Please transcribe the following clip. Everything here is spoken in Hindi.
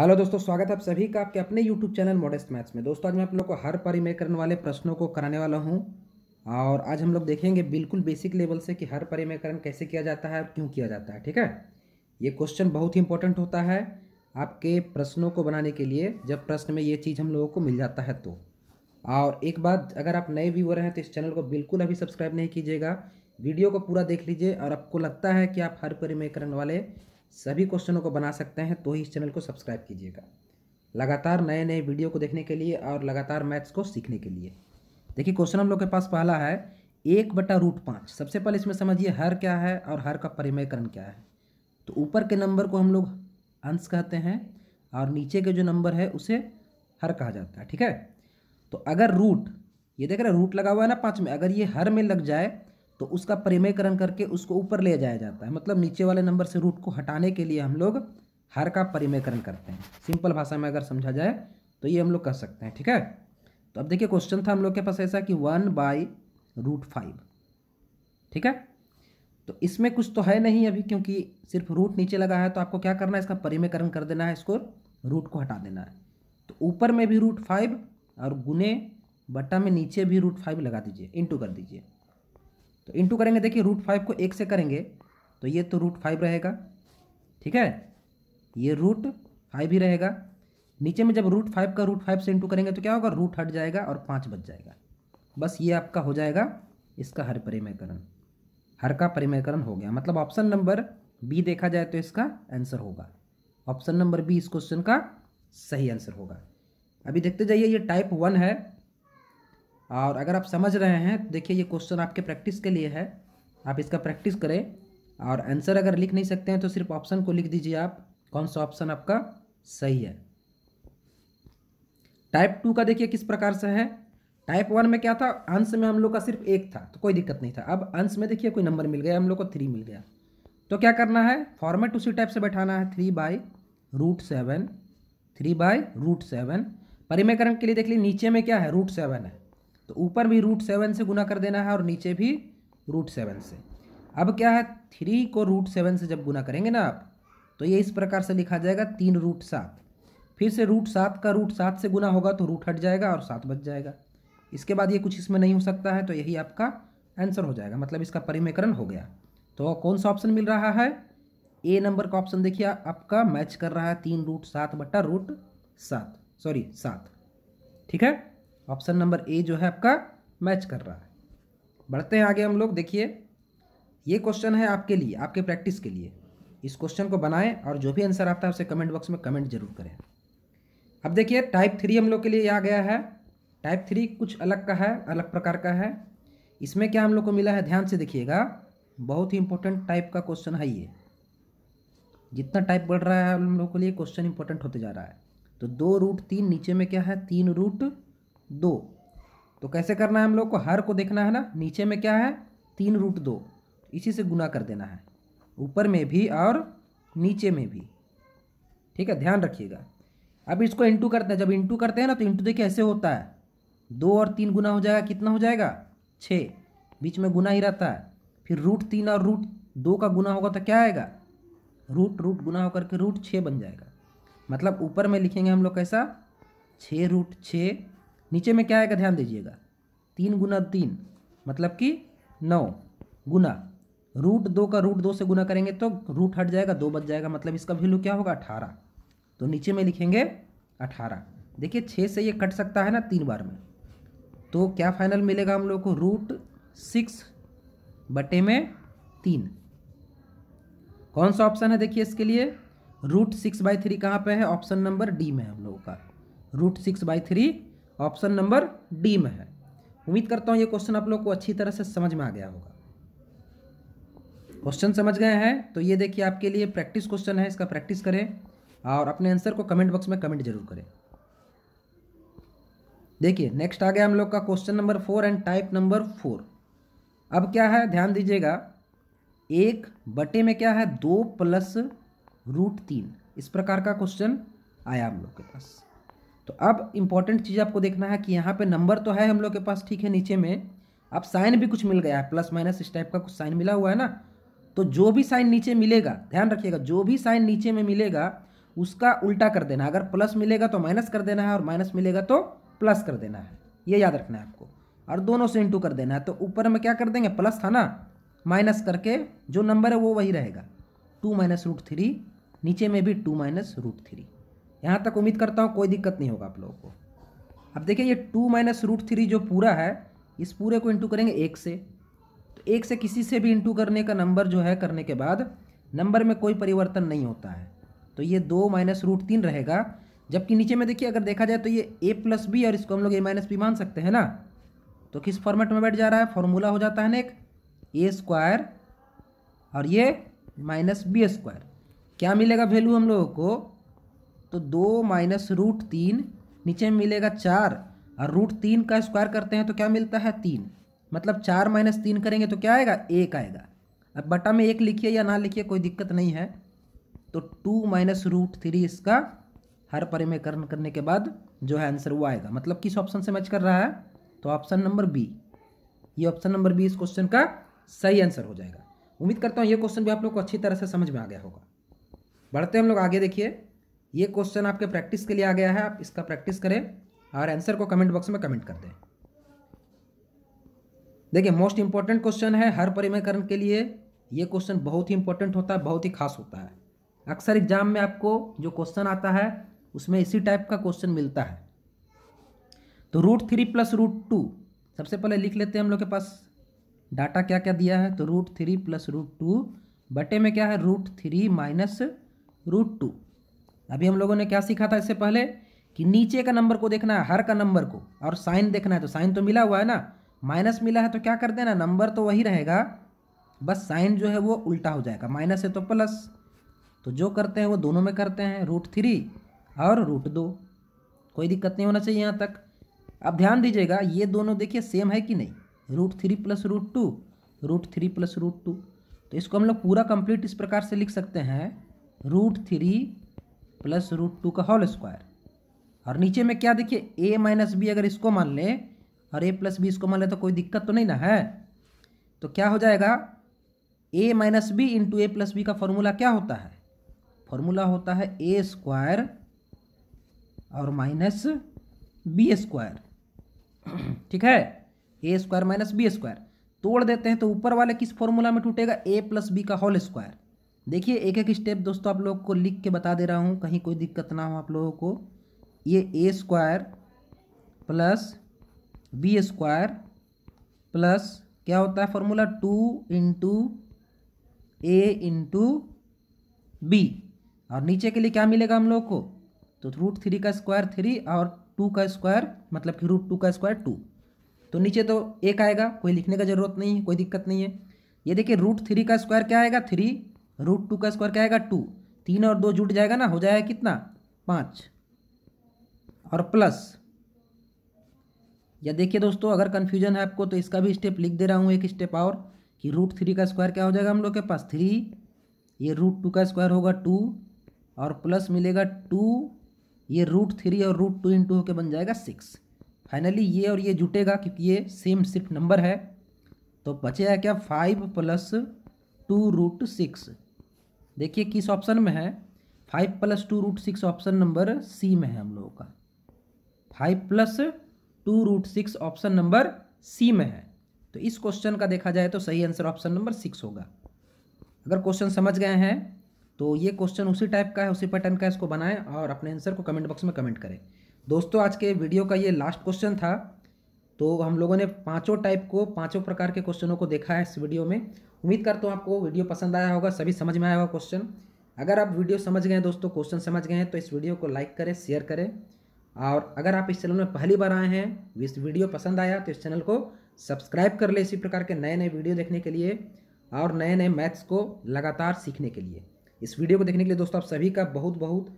हेलो दोस्तों स्वागत है आप सभी का आपके अपने यूट्यूब चैनल मॉडेस्ट मैथ्स में दोस्तों आज मैं आप लोग को हर पारी में करने वाले प्रश्नों को कराने वाला हूं और आज हम लोग देखेंगे बिल्कुल बेसिक लेवल से कि हर परिमेयकरण कैसे किया जाता है और क्यों किया जाता है ठीक है ये क्वेश्चन बहुत ही इंपॉर्टेंट होता है आपके प्रश्नों को बनाने के लिए जब प्रश्न में ये चीज़ हम लोगों को मिल जाता है तो और एक बात अगर आप नए व्यूअर हैं तो इस चैनल को बिल्कुल अभी सब्सक्राइब नहीं कीजिएगा वीडियो को पूरा देख लीजिए और आपको लगता है कि आप हर परिमेयकरण वाले सभी क्वेश्चनों को बना सकते हैं तो ही इस चैनल को सब्सक्राइब कीजिएगा लगातार नए नए वीडियो को देखने के लिए और लगातार मैथ्स को सीखने के लिए देखिए क्वेश्चन हम लोग के पास पहला है एक बटा रूट पाँच सबसे पहले इसमें समझिए हर क्या है और हर का परिमयकरण क्या है तो ऊपर के नंबर को हम लोग अंश कहते हैं और नीचे के जो नंबर है उसे हर कहा जाता है ठीक है तो अगर रूट ये देख रहे हैं रूट लगा हुआ है ना पाँच में अगर ये हर में लग जाए तो उसका परिमयकरण करके उसको ऊपर ले जाया जाता है मतलब नीचे वाले नंबर से रूट को हटाने के लिए हम लोग हर का परिमयकरण करते हैं सिंपल भाषा में अगर समझा जाए तो ये हम लोग कर सकते हैं ठीक है तो अब देखिए क्वेश्चन था हम लोग के पास ऐसा कि वन बाई रूट फाइव ठीक है तो इसमें कुछ तो है नहीं अभी क्योंकि सिर्फ रूट नीचे लगा है तो आपको क्या करना है इसका परिमयकरण कर देना है इसको रूट को हटा देना है तो ऊपर में भी रूट फाइव और गुने बट्टा में नीचे भी रूट फाइव लगा दीजिए इंटू कर दीजिए तो इंटू करेंगे देखिए रूट फाइव को एक से करेंगे तो ये तो रूट फाइव रहेगा ठीक है ये रूट फाइव ही रहेगा नीचे में जब रूट फाइव का रूट फाइव से इंटू करेंगे तो क्या होगा रूट हट जाएगा और पाँच बच जाएगा बस ये आपका हो जाएगा इसका हर परिमयकरण हर का परिमयकरण हो गया मतलब ऑप्शन नंबर बी देखा जाए तो इसका आंसर होगा ऑप्शन नंबर बी इस क्वेश्चन का सही आंसर होगा अभी देखते जाइए ये टाइप वन है और अगर आप समझ रहे हैं तो देखिए ये क्वेश्चन आपके प्रैक्टिस के लिए है आप इसका प्रैक्टिस करें और आंसर अगर लिख नहीं सकते हैं तो सिर्फ ऑप्शन को लिख दीजिए आप कौन सा ऑप्शन आपका सही है टाइप टू का देखिए किस प्रकार से है टाइप वन में क्या था अंश में हम लोग का सिर्फ एक था तो कोई दिक्कत नहीं था अब अंश में देखिए कोई नंबर मिल गया हम लोग को थ्री मिल गया तो क्या करना है फॉर्मेट उसी टाइप से बैठाना है three by root seven three by root seven परिमयकरण के लिए देख लीजिए नीचे में क्या है रूट सेवन है तो ऊपर भी रूट सेवन से गुना कर देना है और नीचे भी रूट सेवन से अब क्या है थ्री को रूट सेवन से जब गुना करेंगे ना आप तो ये इस प्रकार से लिखा जाएगा तीन रूट सात फिर से रूट सात का रूट सात से गुना होगा तो रूट हट जाएगा और सात बच जाएगा इसके बाद ये कुछ इसमें नहीं हो सकता है तो यही आपका आंसर हो जाएगा मतलब इसका परिमयकरण हो गया तो कौन सा ऑप्शन मिल रहा है ए नंबर का ऑप्शन देखिए आपका मैच कर रहा है तीन रूट सात बट्टा रूट सात सॉरी सात ठीक है ऑप्शन नंबर ए जो है आपका मैच कर रहा है बढ़ते हैं आगे हम लोग देखिए ये क्वेश्चन है आपके लिए आपके प्रैक्टिस के लिए इस क्वेश्चन को बनाएं और जो भी आंसर आता है उसे कमेंट बॉक्स में कमेंट जरूर करें अब देखिए टाइप थ्री हम लोग के लिए आ गया है टाइप थ्री कुछ अलग का है अलग प्रकार का है इसमें क्या हम लोग को मिला है ध्यान से देखिएगा बहुत ही इंपॉर्टेंट टाइप का क्वेश्चन है ये जितना टाइप बढ़ रहा है हम लोग के लिए क्वेश्चन इंपॉर्टेंट होते जा रहा है तो दो रूट तीन नीचे में क्या है तीन रूट दो तो कैसे करना है हम लोग को हर को देखना है ना नीचे में क्या है तीन रूट दो इसी से गुना कर देना है ऊपर में भी और नीचे में भी ठीक है ध्यान रखिएगा अब इसको इंटू करते हैं जब इंटू करते हैं ना तो इंटू देखिए ऐसे होता है दो और तीन गुना हो जाएगा कितना हो जाएगा छः बीच में गुना ही रहता है फिर रूट तीन और रूट दो का गुना होगा तो क्या आएगा रूट रूट गुना होकर के रूट छः बन जाएगा मतलब ऊपर में लिखेंगे हम लोग कैसा छः रूट छः नीचे में क्या आएगा ध्यान दीजिएगा तीन गुना तीन मतलब कि नौ गुना रूट दो का रूट दो से गुना करेंगे तो रूट हट जाएगा दो बच जाएगा मतलब इसका वैल्यू क्या होगा अठारह तो नीचे में लिखेंगे अठारह देखिए छः से ये कट सकता है ना तीन बार में तो क्या फाइनल मिलेगा हम लोग को रूट सिक्स बटे में तीन कौन सा ऑप्शन है देखिए इसके लिए रूट सिक्स बाई थ्री कहाँ पर है ऑप्शन नंबर डी में हम लोगों का root six by three option number D में है उम्मीद करता हूँ ये क्वेश्चन आप लोग को अच्छी तरह से समझ में आ गया होगा क्वेश्चन समझ गए हैं तो ये देखिए आपके लिए प्रैक्टिस क्वेश्चन है इसका प्रैक्टिस करें और अपने आंसर को कमेंट बॉक्स में कमेंट जरूर करें देखिए नेक्स्ट आ गया हम लोग का question number four and type number four अब क्या है ध्यान दीजिएगा एक बटे में क्या है दो प्लस रूट तीन इस प्रकार का क्वेश्चन आया हम लोग के पास तो अब इम्पॉर्टेंट चीज़ आपको देखना है कि यहाँ पे नंबर तो है हम लोग के पास ठीक है नीचे में अब साइन भी कुछ मिल गया है प्लस माइनस इस टाइप का कुछ साइन मिला हुआ है ना तो जो भी साइन नीचे मिलेगा ध्यान रखिएगा जो भी साइन नीचे में मिलेगा उसका उल्टा कर देना अगर प्लस मिलेगा तो माइनस कर देना है और माइनस मिलेगा तो प्लस कर देना है ये याद रखना है आपको और दोनों से इंटू कर देना है तो ऊपर में क्या कर देंगे प्लस था ना माइनस करके जो नंबर है वो वही रहेगा टू माइनस रूट थ्री नीचे में भी टू माइनस रूट थ्री यहाँ तक उम्मीद करता हूँ कोई दिक्कत नहीं होगा आप लोगों को अब देखिए ये टू माइनस रूट थ्री जो पूरा है इस पूरे को इंटू करेंगे एक से तो एक से किसी से भी इंटू करने का नंबर जो है करने के बाद नंबर में कोई परिवर्तन नहीं होता है तो ये दो माइनस रूट तीन रहेगा जबकि नीचे में देखिए अगर देखा जाए तो ये ए प्लस बी और इसको हम लोग ए माइनस बी मान सकते हैं ना तो किस फॉर्मेट में बैठ जा रहा है फॉर्मूला हो जाता है ना एक ए स्क्वायर और ये माइनस बी स्क्वायर क्या मिलेगा वैल्यू हम लोगों को तो दो माइनस रूट तीन नीचे मिलेगा चार और रूट तीन का स्क्वायर करते हैं तो क्या मिलता है तीन मतलब चार माइनस तीन करेंगे तो क्या आएगा एक आएगा अब बटा में एक लिखिए या ना लिखिए कोई दिक्कत नहीं है तो टू माइनस रूट थ्री इसका हर परिमयकरण करने के बाद जो है आंसर वो आएगा मतलब किस ऑप्शन से मैच कर रहा है तो ऑप्शन नंबर बी ये ऑप्शन नंबर बी इस क्वेश्चन का सही आंसर हो जाएगा उम्मीद करता हूँ ये क्वेश्चन भी आप लोग को अच्छी तरह से समझ में आ गया होगा बढ़ते हम लोग आगे देखिए ये क्वेश्चन आपके प्रैक्टिस के लिए आ गया है आप इसका प्रैक्टिस करें और आंसर को कमेंट बॉक्स में कमेंट कर दें देखिए मोस्ट इंपॉर्टेंट क्वेश्चन है हर परिमयकरण के लिए ये क्वेश्चन बहुत ही इंपॉर्टेंट होता है बहुत ही खास होता है अक्सर एग्जाम में आपको जो क्वेश्चन आता है उसमें इसी टाइप का क्वेश्चन मिलता है तो root three plus root two सबसे पहले लिख लेते हैं हम लोग के पास डाटा क्या क्या दिया है तो root three plus root two बटे में क्या है root three minus root two अभी हम लोगों ने क्या सीखा था इससे पहले कि नीचे का नंबर को देखना है हर का नंबर को और साइन देखना है तो साइन तो मिला हुआ है ना माइनस मिला है तो क्या कर देना नंबर तो वही रहेगा बस साइन जो है वो उल्टा हो जाएगा माइनस है तो प्लस तो जो करते हैं वो दोनों में करते हैं रूट थ्री और रूट दो कोई दिक्कत नहीं होना चाहिए यहाँ तक अब ध्यान दीजिएगा ये दोनों देखिए सेम है कि नहीं root three plus root two root three plus root two तो इसको हम लोग पूरा कंप्लीट इस प्रकार से लिख सकते हैं root three plus root two का होल स्क्वायर और नीचे में क्या देखिए ए माइनस बी अगर इसको मान ले और ए प्लस बी इसको मान ले तो कोई दिक्कत तो नहीं ना है तो क्या हो जाएगा A minus B into A plus B का फॉर्मूला क्या होता है फॉर्मूला होता है ए स्क्वायर और माइनस बी स्क्वायर ठीक है A square minus B square तोड़ देते हैं तो ऊपर वाले किस फॉर्मूला में टूटेगा ए प्लस बी का होल स्क्वायर देखिए एक एक स्टेप दोस्तों आप लोग को लिख के बता दे रहा हूँ कहीं कोई दिक्कत ना हो आप लोगों को ये A square plus B square plus क्या होता है formula two into A into B और नीचे के लिए क्या मिलेगा हम लोगों को तो रूट थ्री का स्क्वायर थ्री और टू का स्क्वायर मतलब कि रूट टू का स्क्वायर टू तो नीचे तो एक आएगा कोई लिखने का जरूरत नहीं है कोई दिक्कत नहीं है ये देखिए रूट थ्री का स्क्वायर क्या आएगा थ्री रूट टू का स्क्वायर क्या आएगा टू तीन और दो जुट जाएगा ना हो जाएगा कितना पाँच और प्लस या देखिए दोस्तों अगर कन्फ्यूजन है आपको तो इसका भी स्टेप लिख दे रहा हूँ एक स्टेप और कि रूट थ्री का स्क्वायर क्या हो जाएगा हम लोग के पास थ्री ये रूट टू का स्क्वायर होगा टू और प्लस मिलेगा टू ये रूट थ्री और रूट टू इंटू होकर बन जाएगा सिक्स फाइनली ये और ये जुटेगा क्योंकि ये सेम सिर्फ नंबर है तो बचेगा क्या five plus two root six देखिए किस ऑप्शन में है five plus two root six option number C में है हम लोगों का five plus two root six option number C में है तो इस क्वेश्चन का देखा जाए तो सही आंसर ऑप्शन नंबर सिक्स होगा अगर क्वेश्चन समझ गए हैं तो ये क्वेश्चन उसी टाइप का है उसी पैटर्न का है इसको बनाएं और अपने आंसर को कमेंट बॉक्स में कमेंट करें दोस्तों आज के वीडियो का ये लास्ट क्वेश्चन था तो हम लोगों ने पांचों टाइप को पांचों प्रकार के क्वेश्चनों को देखा है इस वीडियो में उम्मीद करता हूँ आपको वीडियो पसंद आया होगा सभी समझ में आया होगा क्वेश्चन अगर आप वीडियो समझ गए दोस्तों क्वेश्चन समझ गए हैं तो इस वीडियो को लाइक करें शेयर करें और अगर आप इस चैनल में पहली बार आए हैं इस वीडियो पसंद आया तो इस चैनल को सब्सक्राइब कर ले इसी प्रकार के नए नए वीडियो देखने के लिए और नए नए मैथ्स को लगातार सीखने के लिए इस वीडियो को देखने के लिए दोस्तों आप सभी का बहुत बहुत